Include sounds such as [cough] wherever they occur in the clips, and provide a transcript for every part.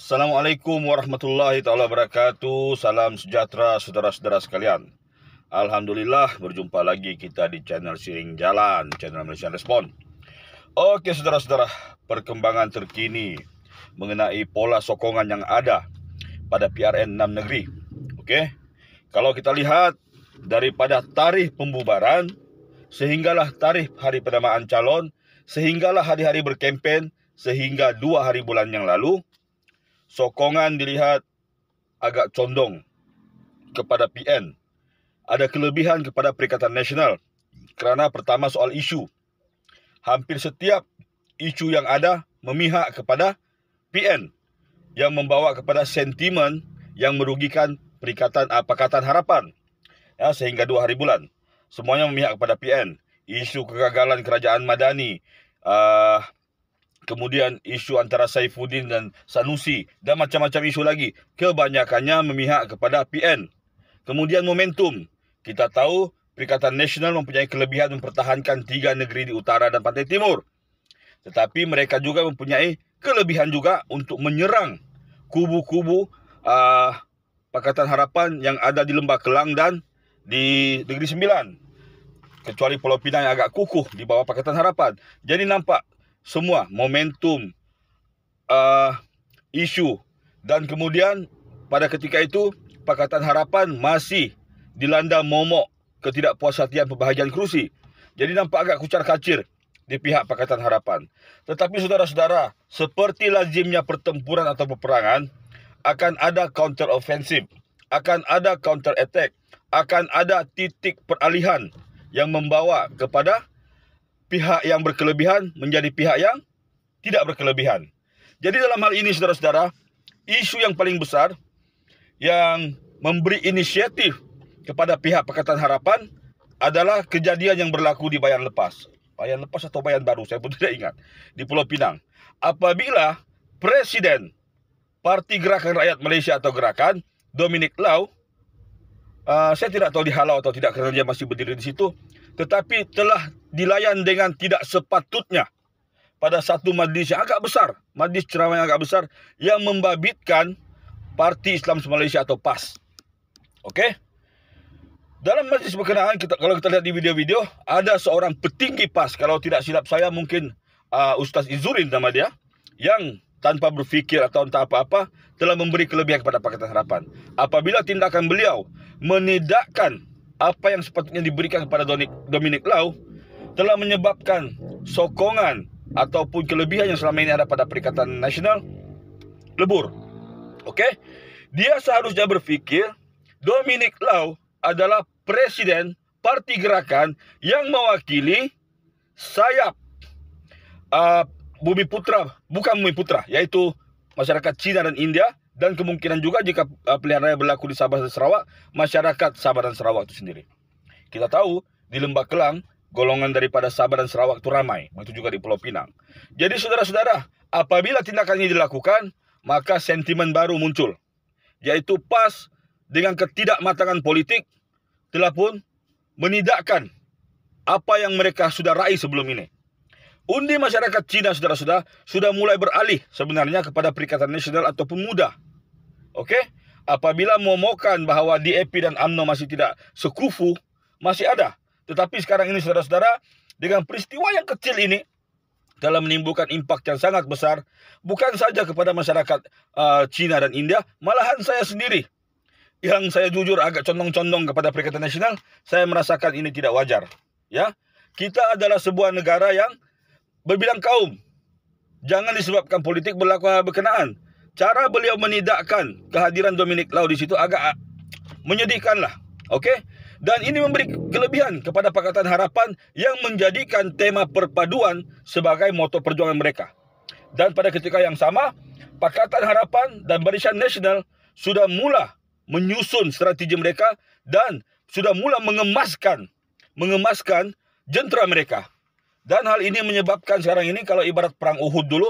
Assalamualaikum warahmatullahi taala wabarakatuh. Salam sejahtera saudara-saudara sekalian. Alhamdulillah berjumpa lagi kita di channel Siring Jalan, channel Malaysia Respon. Oke saudara-saudara, perkembangan terkini mengenai pola sokongan yang ada pada PRN 6 negeri. Oke. Kalau kita lihat daripada tarikh pembubaran sehinggalah tarikh hari penamaan calon, sehinggalah hari-hari berkempen sehingga dua hari bulan yang lalu sokongan dilihat agak condong kepada PN. Ada kelebihan kepada Perikatan Nasional kerana pertama soal isu. Hampir setiap isu yang ada memihak kepada PN yang membawa kepada sentimen yang merugikan Perikatan uh, Pakatan Harapan ya, sehingga dua hari bulan. Semuanya memihak kepada PN. Isu kegagalan kerajaan madani, uh, kemudian isu antara Saifuddin dan Sanusi dan macam-macam isu lagi kebanyakannya memihak kepada PN kemudian momentum kita tahu Perikatan Nasional mempunyai kelebihan mempertahankan tiga negeri di utara dan pantai timur tetapi mereka juga mempunyai kelebihan juga untuk menyerang kubu-kubu uh, Pakatan Harapan yang ada di Lembah Kelang dan di Negeri Sembilan. Kecuali Pulau Pinang yang agak kukuh di bawah Pakatan Harapan. Jadi nampak semua momentum uh, isu dan kemudian pada ketika itu Pakatan Harapan masih dilanda momok ketidakpuashatian pembahagian kerusi. Jadi nampak agak kucar-kacir di pihak Pakatan Harapan. Tetapi saudara-saudara, seperti lazimnya pertempuran atau peperangan, akan ada counter offensive, akan ada counter attack, akan ada titik peralihan yang membawa kepada pihak yang berkelebihan menjadi pihak yang tidak berkelebihan. Jadi dalam hal ini saudara-saudara, isu yang paling besar yang memberi inisiatif kepada pihak Pakatan Harapan adalah kejadian yang berlaku di Bayan Lepas. Bayan Lepas atau Bayan Baru, saya pun [laughs] tidak ingat. Di Pulau Pinang. Apabila Presiden Parti Gerakan Rakyat Malaysia atau Gerakan, Dominic Lau, uh, saya tidak tahu dihalau atau tidak karena dia masih berdiri di situ, tetapi telah dilayan dengan tidak sepatutnya pada satu majlis yang agak besar, majlis ceramah yang agak besar yang membabitkan Parti Islam Malaysia atau PAS. Okay? Dalam majlis berkenaan kita kalau kita lihat di video-video ada seorang petinggi PAS kalau tidak silap saya mungkin uh, Ustaz Izurin nama dia yang tanpa berfikir atau entah apa-apa telah memberi kelebihan kepada Pakatan Harapan. Apabila tindakan beliau menidakkan apa yang sepatutnya diberikan kepada Dominic Lau telah menyebabkan sokongan ataupun kelebihan yang selama ini ada pada Perikatan Nasional lebur. Oke? Okay? Dia seharusnya berpikir Dominic Lau adalah presiden parti gerakan yang mewakili sayap uh, Bumi Putra, bukan Bumi Putra, yaitu masyarakat Cina dan India dan kemungkinan juga jika uh, pilihan raya berlaku di Sabah dan Sarawak, masyarakat Sabah dan Sarawak itu sendiri. Kita tahu di Lembah Kelang, golongan daripada Sabah dan Sarawak itu ramai, itu juga di Pulau Pinang. Jadi saudara-saudara, apabila tindakan ini dilakukan, maka sentimen baru muncul, yaitu PAS dengan ketidakmatangan politik telah pun menidakkan apa yang mereka sudah raih sebelum ini. Undi masyarakat Cina, saudara-saudara, sudah mulai beralih sebenarnya kepada Perikatan Nasional ataupun muda Oke? Okay? Apabila momokan bahwa DAP dan AMNO masih tidak sekufu, masih ada. Tetapi sekarang ini saudara-saudara, dengan peristiwa yang kecil ini, dalam menimbulkan impak yang sangat besar, bukan saja kepada masyarakat uh, Cina dan India, malahan saya sendiri, yang saya jujur agak condong-condong kepada Perikatan Nasional, saya merasakan ini tidak wajar. Ya, Kita adalah sebuah negara yang berbilang kaum. Jangan disebabkan politik berlaku berkenaan cara beliau menidakkan kehadiran Dominic Lau di situ agak ah, menyedihkan lah. Okey? Dan ini memberi kelebihan kepada Pakatan Harapan yang menjadikan tema perpaduan sebagai moto perjuangan mereka. Dan pada ketika yang sama, Pakatan Harapan dan Barisan Nasional sudah mula menyusun strategi mereka dan sudah mula mengemaskan mengemaskan jentera mereka. Dan hal ini menyebabkan sekarang ini kalau ibarat perang Uhud dulu,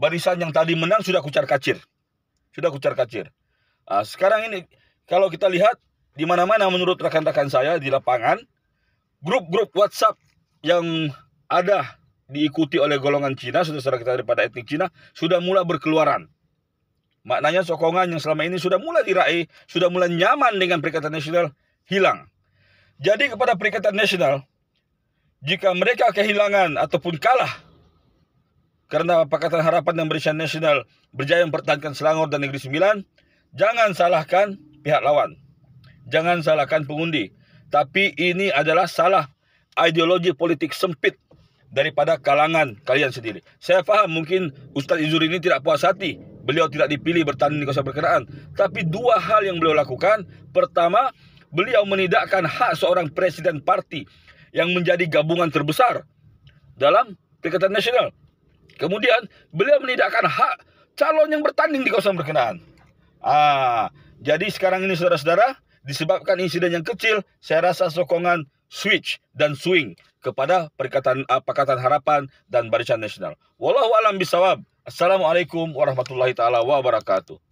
barisan yang tadi menang sudah kucar kacir. Sudah kucar kacir. Nah, sekarang ini kalau kita lihat di mana-mana menurut rekan-rekan saya di lapangan, grup-grup WhatsApp yang ada diikuti oleh golongan Cina, saudara kita daripada etnik Cina, sudah mulai berkeluaran. Maknanya sokongan yang selama ini sudah mulai diraih, sudah mulai nyaman dengan Perikatan Nasional, hilang. Jadi kepada Perikatan Nasional, jika mereka kehilangan ataupun kalah karena Pakatan Harapan dan Barisan Nasional berjaya mempertahankan Selangor dan Negeri Sembilan, jangan salahkan pihak lawan. Jangan salahkan pengundi. Tapi ini adalah salah ideologi politik sempit daripada kalangan kalian sendiri. Saya faham mungkin Ustaz Izuri ini tidak puas hati. Beliau tidak dipilih bertanding di kawasan perkenaan. Tapi dua hal yang beliau lakukan. Pertama, beliau menidakkan hak seorang presiden parti yang menjadi gabungan terbesar dalam Perikatan Nasional. Kemudian beliau menidakkan hak calon yang bertanding di kawasan berkenaan. Ah, jadi sekarang ini saudara-saudara, disebabkan insiden yang kecil, saya rasa sokongan switch dan swing kepada Perikatan uh, ah, Pakatan Harapan dan Barisan Nasional. Wallahu alam bisawab. Assalamualaikum warahmatullahi taala wabarakatuh.